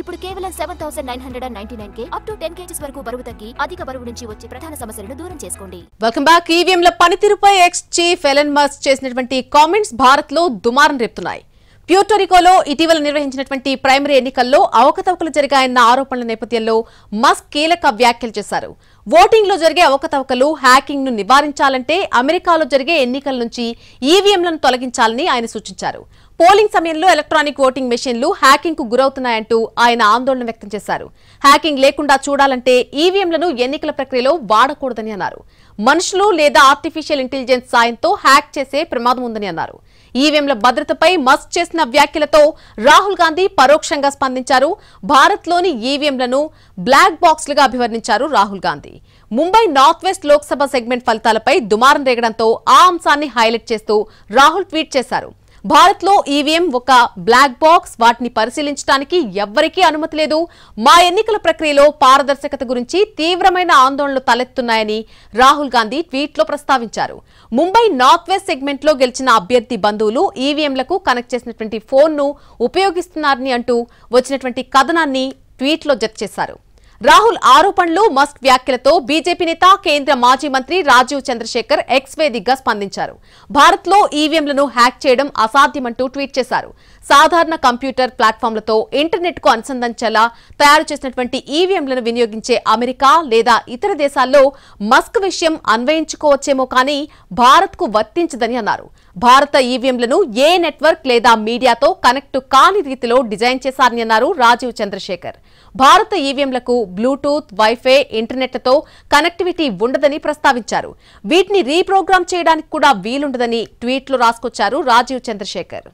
ఇప్పుడు కేవలం seven thousand nine hundred and ninety nine కే అప్ టు టెన్ కేజీస్ వరకు బరువు తగ్గి అధిక బరువు నుంచి వచ్చే ప్రధాన సమస్యలను దూరం చేసుకోండి వెల్కమ్ బ్యాక్ ఈవీఎం ల పనితీరుపై ఎక్స్ చీఫ్ ఎలన్ మస్క్ చేసినటువంటి కామెంట్స్ భారత్ లో దుమారం రేపుతున్నాయి ప్యూటోరికోలో ఇటీవల నిర్వహించినటువంటి ప్రైమరీ ఎన్నికల్లో అవకతవకలు జరిగాయన్న ఆరోపణల నేపథ్యంలో మస్క్ కీలక వ్యాఖ్యలు చేశారు ఓటింగ్ లో జరిగే అవకతవకలు హ్యాకింగ్ ను నివారించాలంటే అమెరికాలో జరిగే ఎన్నికల నుంచి ఈవీఎంలను తొలగించాలని ఆయన సూచించారు పోలింగ్ సమయంలో ఎలక్ట్రానిక్ ఓటింగ్ మెషిన్లు హ్యాకింగ్ కు గురవుతున్నాయంటూ ఆయన ఆందోళన వ్యక్తం చేశారు హ్యాకింగ్ లేకుండా చూడాలంటే ఈవీఎంలను ఎన్నికల ప్రక్రియలో వాడకూడదని అన్నారు మనుషులు లేదా ఆర్టిఫిషియల్ ఇంటెలిజెన్స్ సాయంతో హ్యాక్ చేసే ప్రమాదం ఉందని అన్నారు ఈవీఎంల భద్రతపై మస్క్ చేసిన వ్యాఖ్యలతో రాహుల్ గాంధీ పరోక్షంగా స్పందించారు భారత్లోని ఈవీఎంలను బ్లాక్ బాక్స్లుగా అభివర్ణించారు Rahul Gandhi Mumbai north west Lok Sabha segment ఫలితాలపై దుమారం రేగడంతో ఆ అంశాన్ని హైలైట్ చేస్తూ రాహుల్ ట్వీట్ చేశారు భారత్లో ఈవీఎం ఒక బ్లాక్ బాక్స్ వాటిని పరిశీలించడానికి ఎవ్వరికీ అనుమతి లేదు మా ఎన్నికల ప్రక్రియలో పారదర్శకత గురించి తీవ్రమైన ఆందోళనలు తలెత్తున్నాయని రాహుల్ గాంధీ ట్వీట్లో ప్రస్తావించారు ముంబై నార్త్ వెస్ట్ సెగ్మెంట్లో గెలిచిన అభ్యర్థి బంధువులు ఈవీఎంలకు కనెక్ట్ చేసినటువంటి ఫోన్ను ఉపయోగిస్తున్నారని అంటూ వచ్చినటువంటి కథనాన్ని ట్వీట్లో జత చేశారు రాహుల్ ఆరోపణలు మస్క్ వ్యాఖ్యలతో బీజేపీ నేత కేంద్ర మాజీ మంత్రి రాజీవ్ చంద్రశేఖర్ ఎక్స్వేదిగ్గా స్పందించారు భారత్లో ఈవీఎంలను హ్యాక్ చేయడం అసాధ్యమంటూ ట్వీట్ చేశారు సాధారణ కంప్యూటర్ ప్లాట్ఫామ్లతో ఇంటర్నెట్ కు అనుసంధించేలా తయారు చేసినటువంటి ఈవీఎంలను వినియోగించే అమెరికా లేదా ఇతర దేశాల్లో మస్క్ విషయం అన్వయించుకోవచ్చేమో కానీ భారత్కు వర్తించదని అన్నారు భారత ఈవీఎంలను ఏ నెట్వర్క్ లేదా మీడియాతో కనెక్ట్ కాని రీతిలో డిజైన్ చేశారని అన్నారు రాజీవ్ చంద్రశేఖర్ భారత ఈవీఎంలకు బ్లూటూత్ వైఫై ఇంటర్నెట్లతో కనెక్టివిటీ ఉండదని ప్రస్తావించారు వీటిని రీప్రోగ్రామ్ చేయడానికి కూడా వీలుండదని ట్వీట్లు రాసుకొచ్చారు రాజీవ్ చంద్రశేఖర్